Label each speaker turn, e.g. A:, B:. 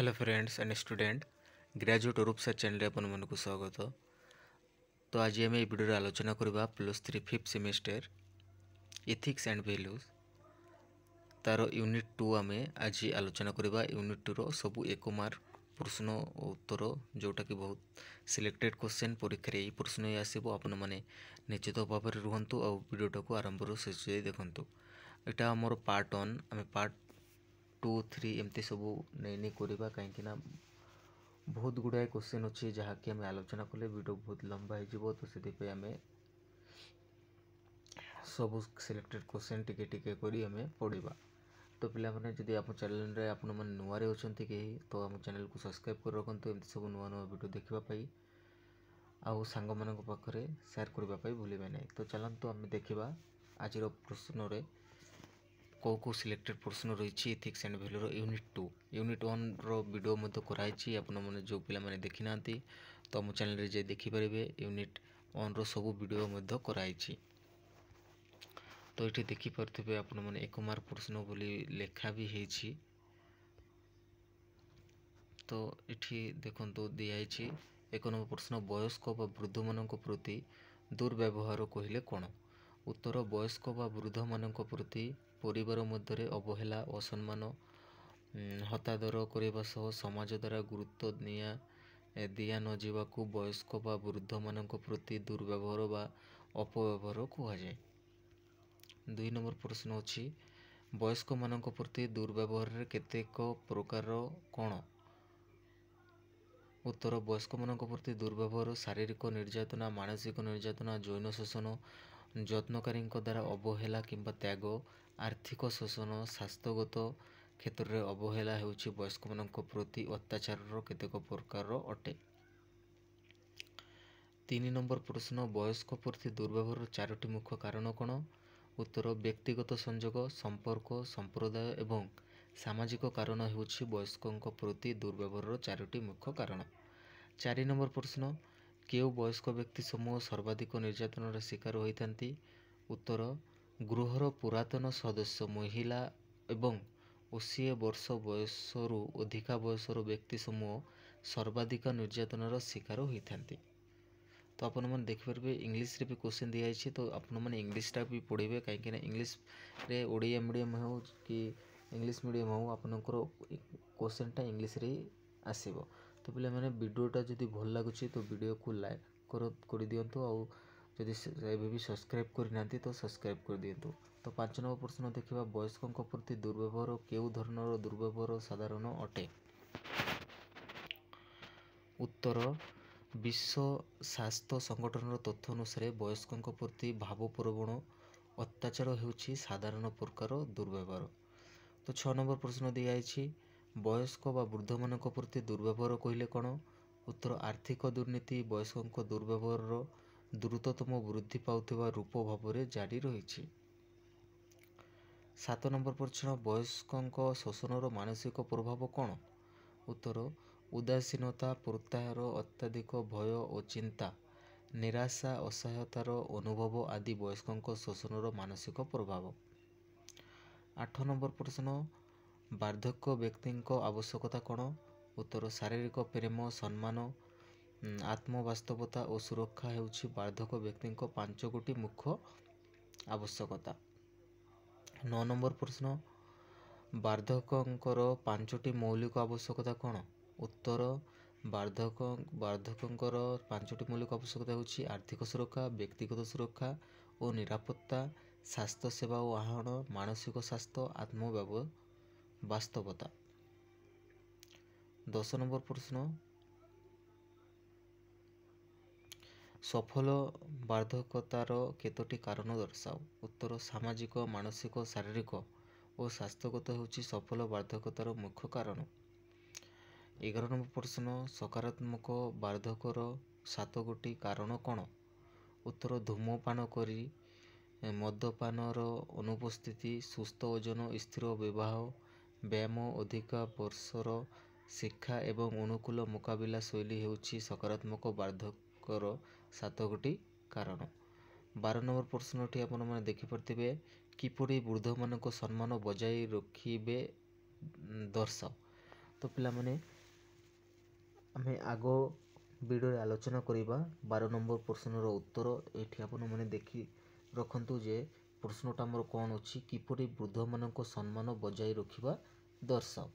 A: hello friends and student graduate Arup sir চ্যানেলে আপনার স্বাগত তো আজ আমি এই ভিডিওরে আলোচনা করা plus three fifth semester ethics and values তার ইউনিট টু আমি আজ আলোচনা করা ইউনিট টুর সবু এক মার্ক প্রশ্ন উত্তর যেটাকি বহুত সিলেক্টেড কোশ্চেন পরীক্ষার এই প্রশ্ন হি আসব আপনার নিশ্চিত ভাবে রুহতু আডিওটা আরম্ভ শেষ দেখুন এটা আমার পার্ট ওয়ান আমি পার্ট ଟୁ ଥ୍ରୀ ଏମିତି ସବୁ ନେଇ ନେଇ କରିବା କାହିଁକିନା ବହୁତ ଗୁଡ଼ାଏ କୋଶ୍ଚିନ୍ ଅଛି ଯାହାକି ଆମେ ଆଲୋଚନା କଲେ ଭିଡ଼ିଓ ବହୁତ ଲମ୍ବା ହେଇଯିବ ତ ସେଥିପାଇଁ ଆମେ ସବୁ ସିଲେକ୍ଟେଡ଼ କୋଶ୍ଚିନ୍ ଟିକେ ଟିକେ କରି ଆମେ ପଢ଼ିବା ତ ପିଲାମାନେ ଯଦି ଆମ ଚ୍ୟାନେଲ୍ରେ ଆପଣମାନେ ନୂଆରେ ଅଛନ୍ତି କେହି ତ ଆମ ଚ୍ୟାନେଲ୍କୁ ସବସ୍କ୍ରାଇବ୍ କରି ରଖନ୍ତୁ ଏମିତି ସବୁ ନୂଆ ନୂଆ ଭିଡ଼ିଓ ଦେଖିବା ପାଇଁ ଆଉ ସାଙ୍ଗମାନଙ୍କ ପାଖରେ ସେୟାର କରିବା ପାଇଁ ଭୁଲିବେ ନାହିଁ ତ ଚାଲନ୍ତୁ ଆମେ ଦେଖିବା ଆଜିର ପ୍ରଶ୍ନରେ କେଉଁ କେଉଁ ସିଲେକ୍ଟେଡ଼ ପୋର୍ସନ୍ ରହିଛି ଇଥିକ୍ସ ଆଣ୍ଡ ଭ୍ୟାଲୁର ୟୁନିଟ୍ ଟୁ ୟୁନିଟ୍ ୱାନ୍ର ଭିଡ଼ିଓ ମଧ୍ୟ କରାହେଇଛି ଆପଣମାନେ ଯେଉଁ ପିଲାମାନେ ଦେଖିନାହାନ୍ତି ତ ମୋ ଚ୍ୟାନେଲରେ ଯାଇ ଦେଖିପାରିବେ ୟୁନିଟ୍ ୱାନ୍ର ସବୁ ଭିଡ଼ିଓ ମଧ୍ୟ କରାହେଇଛି ତ ଏଠି ଦେଖିପାରୁଥିବେ ଆପଣମାନେ ଏକ ମାର୍କ ପ୍ରଶ୍ନ ବୋଲି ଲେଖା ବି ହେଇଛି ତ ଏଠି ଦେଖନ୍ତୁ ଦିଆହେଇଛି ଏକ ନମ୍ବର ପ୍ରଶ୍ନ ବୟସ୍କ ବା ବୃଦ୍ଧମାନଙ୍କ ପ୍ରତି ଦୁର୍ବ୍ୟବହାର କହିଲେ କ'ଣ ଉତ୍ତର ବୟସ୍କ ବା ବୃଦ୍ଧମାନଙ୍କ ପ୍ରତି ପରିବାର ମଧ୍ୟରେ ଅବହେଳା ଅସମ୍ମାନ ହତାଦର କରିବା ସହ ସମାଜ ଦ୍ୱାରା ଗୁରୁତ୍ୱ ନିଆ ଦିଆ ନଯିବାକୁ ବୟସ୍କ ବା ବୃଦ୍ଧମାନଙ୍କ ପ୍ରତି ଦୁର୍ବ୍ୟବହାର ବା ଅପବ୍ୟବହାର କୁହାଯାଏ ଦୁଇ ନମ୍ବର ପ୍ରଶ୍ନ ଅଛି ବୟସ୍କମାନଙ୍କ ପ୍ରତି ଦୁର୍ବ୍ୟବହାରରେ କେତେକ ପ୍ରକାର କ'ଣ ଉତ୍ତର ବୟସ୍କମାନଙ୍କ ପ୍ରତି ଦୁର୍ବ୍ୟବହାର ଶାରୀରିକ ନିର୍ଯାତନା ମାନସିକ ନିର୍ଯାତନା ଯୌନ ଶୋଷଣ ଯତ୍ନକାରୀଙ୍କ ଦ୍ୱାରା ଅବହେଳା କିମ୍ବା ତ୍ୟାଗ ଆର୍ଥିକ ଶୋଷଣ ସ୍ୱାସ୍ଥ୍ୟଗତ କ୍ଷେତ୍ରରେ ଅବହେଳା ହେଉଛି ବୟସ୍କମାନଙ୍କ ପ୍ରତି ଅତ୍ୟାଚାରର କେତେକ ପ୍ରକାରର ଅଟେ ତିନି ନମ୍ବର ପ୍ରଶ୍ନ ବୟସ୍କ ପ୍ରତି ଦୁର୍ବ୍ୟବହାରର ଚାରୋଟି ମୁଖ୍ୟ କାରଣ କ'ଣ ଉତ୍ତର ବ୍ୟକ୍ତିଗତ ସଂଯୋଗ ସମ୍ପର୍କ ସମ୍ପ୍ରଦାୟ ଏବଂ ସାମାଜିକ କାରଣ ହେଉଛି ବୟସ୍କଙ୍କ ପ୍ରତି ଦୁର୍ବ୍ୟବହାରର ଚାରୋଟି ମୁଖ୍ୟ କାରଣ ଚାରି ନମ୍ବର ପ୍ରଶ୍ନ କେଉଁ ବୟସ୍କ ବ୍ୟକ୍ତି ସମୂହ ସର୍ବାଧିକ ନିର୍ଯାତନାର ଶିକାର ହୋଇଥାନ୍ତି ଉତ୍ତର ଗୃହର ପୁରାତନ ସଦସ୍ୟ ମହିଳା ଏବଂ ଅଶୀ ବର୍ଷ ବୟସରୁ ଅଧିକା ବୟସର ବ୍ୟକ୍ତି ସମୂହ ସର୍ବାଧିକ ନିର୍ଯାତନାର ଶିକାର ହୋଇଥାନ୍ତି ତ ଆପଣମାନେ ଦେଖିପାରିବେ ଇଂଲିଶରେ ବି କୋଶ୍ଚିନ୍ ଦିଆହେଇଛି ତ ଆପଣମାନେ ଇଂଲିଶଟା ବି ପଢ଼ିବେ କାହିଁକିନା ଇଂଲିଶରେ ଓଡ଼ିଆ ମିଡ଼ିୟମ୍ ହେଉ କି ଇଂଲିଶ ମିଡ଼ିୟମ୍ ହେଉ ଆପଣଙ୍କର କୋଶ୍ଚିନ୍ଟା ଇଂଲିଶରେ ହିଁ ଆସିବ ତ ପିଲାମାନେ ଭିଡ଼ିଓଟା ଯଦି ଭଲ ଲାଗୁଛି ତ ଭିଡ଼ିଓକୁ ଲାଇକ୍ କର କରିଦିଅନ୍ତୁ ଆଉ ଯଦି ଏବେ ବି ସବସ୍କ୍ରାଇବ୍ କରିନାହାନ୍ତି ତ ସବସ୍କ୍ରାଇବ୍ କରିଦିଅନ୍ତୁ ତ ପାଞ୍ଚ ନମ୍ବର ପ୍ରଶ୍ନ ଦେଖିବା ବୟସ୍କଙ୍କ ପ୍ରତି ଦୁର୍ବ୍ୟବହାର କେଉଁ ଧରଣର ଦୁର୍ବ୍ୟବହାର ସାଧାରଣ ଅଟେ ଉତ୍ତର ବିଶ୍ୱ ସ୍ୱାସ୍ଥ୍ୟ ସଂଗଠନର ତଥ୍ୟ ଅନୁସାରେ ବୟସ୍କଙ୍କ ପ୍ରତି ଭାବପ୍ରବଣ ଅତ୍ୟାଚାର ହେଉଛି ସାଧାରଣ ପ୍ରକାର ଦୁର୍ବ୍ୟବହାର ତ ଛଅ ନମ୍ବର ପ୍ରଶ୍ନ ଦିଆଯାଇଛି ବୟସ୍କ ବା ବୃଦ୍ଧମାନଙ୍କ ପ୍ରତି ଦୁର୍ବ୍ୟବହାର କହିଲେ କ'ଣ ଉତ୍ତର ଆର୍ଥିକ ଦୁର୍ନୀତି ବୟସ୍କଙ୍କ ଦୁର୍ବ୍ୟବହାରର ଦ୍ରୁତତମ ବୃଦ୍ଧି ପାଉଥିବା ରୂପ ଭାବରେ ଜାରି ରହିଛି ସାତ ନମ୍ବର ପ୍ରଶ୍ନ ବୟସ୍କଙ୍କ ଶୋଷଣର ମାନସିକ ପ୍ରଭାବ କ'ଣ ଉତ୍ତର ଉଦାସୀନତା ପ୍ରତ୍ୟାହାର ଅତ୍ୟଧିକ ଭୟ ଓ ଚିନ୍ତା ନିରାଶା ଅସହାୟତାର ଅନୁଭବ ଆଦି ବୟସ୍କଙ୍କ ଶୋଷଣର ମାନସିକ ପ୍ରଭାବ ଆଠ ନମ୍ବର ପ୍ରଶ୍ନ ବାର୍ଦ୍ଧକ୍ୟ ବ୍ୟକ୍ତିଙ୍କ ଆବଶ୍ୟକତା କ'ଣ ଉତ୍ତର ଶାରୀରିକ ପ୍ରେମ ସମ୍ମାନ ଆତ୍ମବାସ୍ତବତା ଓ ସୁରକ୍ଷା ହେଉଛି ବାର୍ଦ୍ଧକ ବ୍ୟକ୍ତିଙ୍କ ପାଞ୍ଚ ଗୋଟି ମୁଖ୍ୟ ଆବଶ୍ୟକତା ନଅ ନମ୍ବର ପ୍ରଶ୍ନ ବାର୍ଦ୍ଧକଙ୍କର ପାଞ୍ଚଟି ମୌଳିକ ଆବଶ୍ୟକତା କ'ଣ ଉତ୍ତର ବାର୍ଦ୍ଧକ ବାର୍ଦ୍ଧକଙ୍କର ପାଞ୍ଚଟି ମୌଳିକ ଆବଶ୍ୟକତା ହେଉଛି ଆର୍ଥିକ ସୁରକ୍ଷା ବ୍ୟକ୍ତିଗତ ସୁରକ୍ଷା ଓ ନିରାପତ୍ତା ସ୍ୱାସ୍ଥ୍ୟ ସେବା ଓ ଆହରଣ ମାନସିକ ସ୍ୱାସ୍ଥ୍ୟ ଆତ୍ମବ୍ୟବ ବାସ୍ତବତା ଦଶ ନମ୍ବର ପ୍ରଶ୍ନ ସଫଳ ବାର୍ଦ୍ଧକ୍ୟତାର କେତୋଟି କାରଣ ଦର୍ଶାଅ ଉତ୍ତର ସାମାଜିକ ମାନସିକ ଶାରୀରିକ ଓ ସ୍ୱାସ୍ଥ୍ୟଗତ ହେଉଛି ସଫଳ ବାର୍ଦ୍ଧକ୍ୟତାର ମୁଖ୍ୟ କାରଣ ଏଗାର ନମ୍ବର ପ୍ରଶ୍ନ ସକାରାତ୍ମକ ବାର୍ଦ୍ଧକ୍ୟର ସାତ ଗୋଟି କାରଣ କ'ଣ ଉତ୍ତର ଧୂମପାନ କରି ମଦ୍ୟପାନର ଅନୁପସ୍ଥିତି ସୁସ୍ଥ ଓଜନ ସ୍ଥିର ବିବାହ ବ୍ୟାୟାମ ଅଧିକା ବର୍ଷର ଶିକ୍ଷା ଏବଂ ଅନୁକୂଳ ମୁକାବିଲା ଶୈଳୀ ହେଉଛି ସକାରାତ୍ମକ ବାର୍ଦ୍ଧକ୍ୟର ସାତ ଗୋଟି କାରଣ ବାର ନମ୍ବର ପ୍ରଶ୍ନଟି ଆପଣମାନେ ଦେଖିପାରୁଥିବେ କିପରି ବୃଦ୍ଧମାନଙ୍କ ସମ୍ମାନ ବଜାଇ ରଖିବେ ଦର୍ଶ ତ ପିଲାମାନେ ଆମେ ଆଗ ଭିଡ଼ିଓରେ ଆଲୋଚନା କରିବା ବାର ନମ୍ବର ପ୍ରଶ୍ନର ଉତ୍ତର ଏଇଠି ଆପଣମାନେ ଦେଖି ରଖନ୍ତୁ ଯେ ପ୍ରଶ୍ନଟା ଆମର କ'ଣ ଅଛି କିପରି ବୃଦ୍ଧମାନଙ୍କ ସମ୍ମାନ ବଜାଇ ରଖିବା ଦର୍ଶ